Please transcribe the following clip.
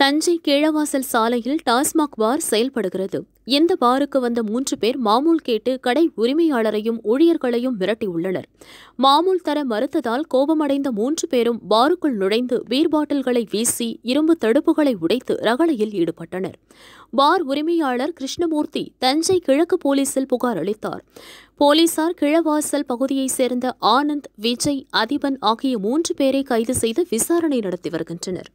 தஞ்சை கீழவாசல் சாலையில் டாஸ்மாக் பார் செயல்படுகிறது இந்த பாருக்கு வந்த மூன்று பேர் மாமூல் கேட்டு கடை உரிமையாளரையும் ஊழியர்களையும் மிரட்டியுள்ளனர் மாமூல் தர மறுத்ததால் கோபமடைந்த மூன்று பேரும் பாருக்குள் நுழைந்து பீர் பாட்டில்களை வீசி இரும்பு தடுப்புகளை உடைத்து ரகளையில் ஈடுபட்டனர் பார் உரிமையாளர் கிருஷ்ணமூர்த்தி தஞ்சை கிழக்கு போலீசில் புகார் அளித்தார் போலீசார் கிழவாசல் பகுதியைச் சேர்ந்த ஆனந்த் விஜய் அதிபன் ஆகிய மூன்று பேரை கைது செய்து விசாரணை நடத்தி வருகின்றனர்